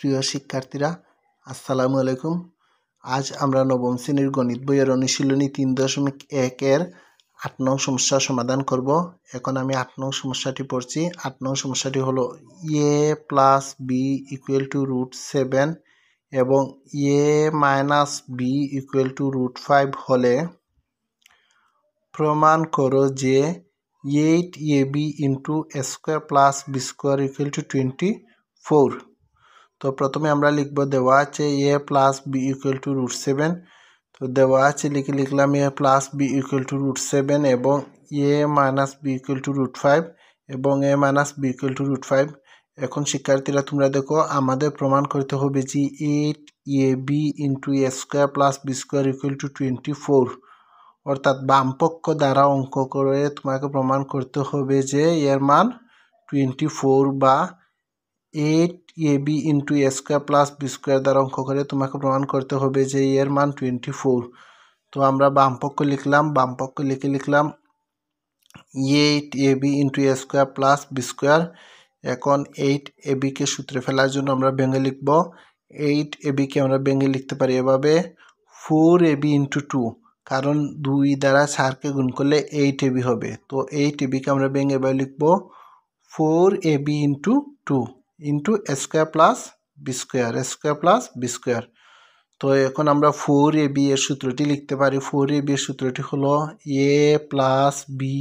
প্রিয় শিক্ষার্থীরা আসসালামু আলাইকুম আজ আমরা নবম শ্রেণীর গণিত বইয়ের অনুশীলনী তিন দশমিক একের আট নং সমস্যা সমাধান করব এখন আমি আট নং সমস্যাটি পড়ছি আট নং সমস্যাটি হলো A plus B equal to root seven এবং A minus B equal to root five হলে প্রমাণ করো যে eight A B into square plus B square equal to twenty four তো প্রথমে আমরা লিখব দেওয়া আছে A plus B equal to root seven তো দেওয়া আছে লিখে লিখলাম A plus B equal to root seven এবং A minus B equal to root five এবং A minus B equal to root five এখন শিক্ষার্থীরা তোমরা দেখো আমাদের প্রমাণ করতে হবে যে eight A B into A square plus B square equal to twenty four অর্থাৎ বামপক্ষ দ্বারা অঙ্ক করে তোমাকে প্রমাণ করতে হবে যে এর মান টোয়েন্টি ফোর বা eight A B into A square plus B square দ্বারা অঙ্ক করে তোমাকে প্রমাণ করতে হবে যে এর মান টোয়েন্টি ফোর তো আমরা বামপক্ষ লিখলাম বামপক্ষ লিখে লিখলাম eight A B into A square plus B square এখন এইট এ বিকে সূত্রে ফেলার জন্য আমরা বেঙ্গে লিখব এইট এ বিকে আমরা ভেঙে লিখতে পারি এভাবে four A B into two কারণ দুই দ্বারা চারকে গুণ করলে এইট এ বি হবে তো এইট এবিকে আমরা ভেঙে এবার লিখব four A B into two into square plus B square square plus B square তো এখন আমরা ফোর এ বি এর সূত্রটি লিখতে পারি ফোর এ বি এর সূত্রটি হলো A plus B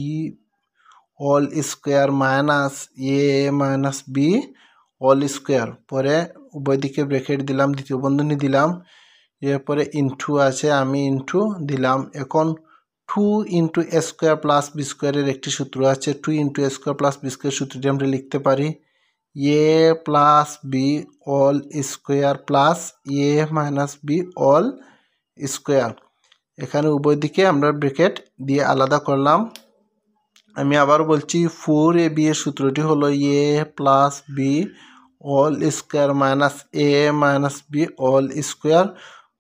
all square minus A minus B all square পরে উভয় দিকে ব্রেকেট দিলাম দ্বিতীয় বন্ধনী দিলাম এরপরে ইন্টু আছে আমি ইন্টু দিলাম এখন two into square plus B স্কোয়ারের একটি সূত্র আছে two into square plus B square সূত্রটি আমরা লিখতে পারি A plus B all square plus A minus B all square এখানে উভয় দিকে আমরা ব্রেকেট দিয়ে আলাদা করলাম আমি আবার বলছি ফোর এ বি এর সূত্রটি হলো A plus B all square minus A minus B all square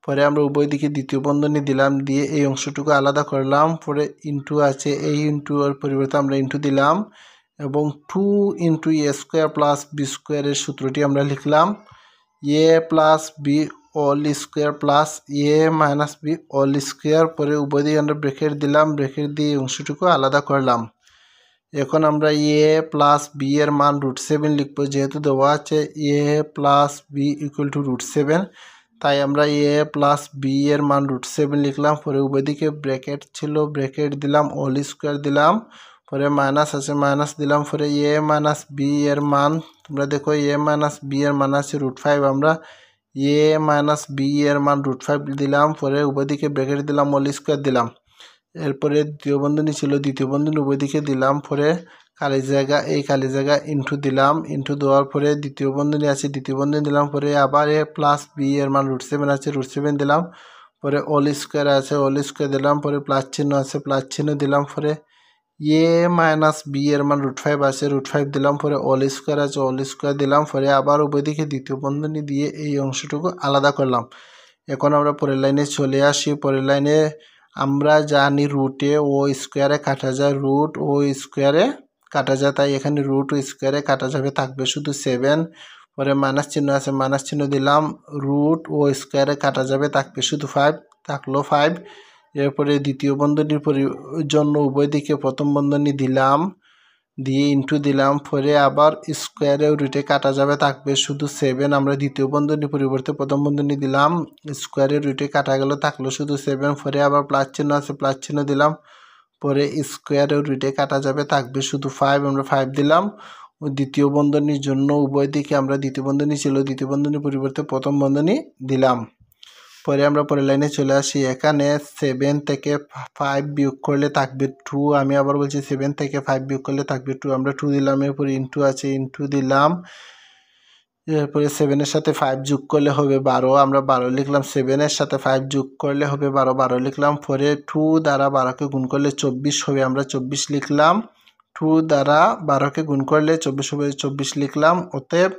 পরে আমরা উভয় দিকে দ্বিতীয় বন্ধনী দিলাম দিয়ে এই অংশটুকু আলাদা করলাম পরে ইন্টু আছে এই ইন্টু এর পরিবর্তে আমরা ইন্টু দিলাম এবং two into A square plus B স্কোয়ারের সূত্রটি আমরা লিখলাম A plus B all square plus A minus B all square পরে উভয় দিয়ে আমরা ব্রেকেট দিলাম ব্রেকেট দিয়ে অংশটুকু আলাদা করলাম এখন আমরা এ প্লাস বি এর মান রুট সেভেন লিখবো যেহেতু দেওয়া আছে A plus B equal to root seven তাই আমরা এ প্লাস বি এর মান রুট সেভেন লিখলাম পরে উভয় দিকে ব্রেকেট ছিল ব্রেকেট দিলাম অল স্কোয়ার দিলাম পরে মাইনাস আছে মাইনাস দিলাম পরে এ মাইনাস বি এর মান তোমরা দেখো এ মাইনাস বি এর মান আছে রুট ফাইভ আমরা এ মাইনাস বি এর মান রুট ফাইভ দিলাম পরে উভয়দিকে ব্র্যাকেট দিলাম অল স্কোয়ার দিলাম এরপরে দ্বিতীয় বন্ধনী ছিল দ্বিতীয় বন্ধনী উভয়দিকে দিলাম পরে খালি জায়গা এই খালি জায়গা ইন্টু দিলাম ইন্টু দেওয়ার পরে দ্বিতীয় বন্ধনী আছে দ্বিতীয় বন্ধনী দিলাম পরে আবার এ প্লাস বি এর মান রুট সেভেন আছে রুট সেভেন দিলাম পরে অল স্কোয়ার আছে অল স্কোয়ার দিলাম পরে প্লাস চিহ্ন আছে প্লাস চিহ্ন দিলাম পরে এ মাইনাস বি এর মান রুট ফাইভ আছে রুট ফাইভ দিলাম পরে অল স্কোয়ার আছে অল স্কোয়ার দিলাম পরে আবার উভয়দিকে দ্বিতীয় বন্ধনী দিয়ে এই অংশটুকু আলাদা করলাম এখন আমরা পরের লাইনে চলে আসি পরের লাইনে আমরা জানি রুটে ও স্কোয়ারে কাটা যায় রুট ও স্কোয়ারে কাটা যায় তাই এখানে রুট ও স্কোয়ারে কাটা যাবে থাকবে শুধু সেভেন পরে মাইনাস চিহ্ন আছে মাইনাস চিহ্ন দিলাম রুট ও স্কোয়ারে কাটা যাবে থাকবে শুধু ফাইভ থাকলো ফাইভ এরপরে দ্বিতীয় বন্ধনীর জন্য উভয় দিকে প্রথম বন্ধনী দিলাম দিয়ে ইনটু দিলাম পরে আবার স্কোয়ারে রুটে কাটা যাবে থাকবে শুধু সেভেন আমরা দ্বিতীয় বন্ধনী পরিবর্তে প্রথম বন্ধনী দিলাম স্কোয়ারে রুটে কাটা গেল থাকলো শুধু সেভেন পরে আবার প্লাস চিহ্ন আছে প্লাস চিহ্ন দিলাম পরে স্কোয়ারে রুটে কাটা যাবে থাকবে শুধু ফাইভ আমরা ফাইভ দিলাম দ্বিতীয় বন্ধনীর জন্য উভয় দিকে আমরা দ্বিতীয় বন্ধনী ছিল দ্বিতীয় বন্ধনী পরিবর্তে প্রথম বন্ধনী দিলাম পরে আমরা পরের লাইনে চলে আসি এখানে সেভেন থেকে ফাইভ বিয়োগ করলে থাকবে টু আমি আবার বলছি সেভেন থেকে ফাইভ বিয়োগ করলে থাকবে টু আমরা টু দিলাম এরপরে ইন্টু আছে ইন্টু দিলাম এরপরে সেভেনের সাথে ফাইভ যোগ করলে হবে বারো আমরা বারো লিখলাম সেভেনের সাথে ফাইভ যোগ করলে হবে বারো বারো লিখলাম পরে টু দ্বারা বারোকে গুণ করলে চব্বিশ হবে আমরা চব্বিশ লিখলাম টু দ্বারা বারোকে গুণ করলে চব্বিশ হবে চব্বিশ লিখলাম অতএব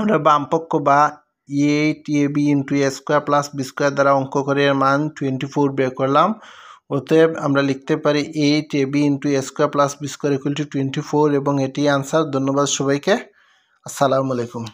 আমরা বামপক্ষ বা এ টি A B into A square plus B square দ্বারা অঙ্ক করে এর মান টোয়েন্টি ফোর বের করলাম অতএব আমরা লিখতে পারি eight A B into A square plus B square equal to twenty four এবং এটি আনসার ধন্যবাদ সবাইকে আসসালামু আলাইকুম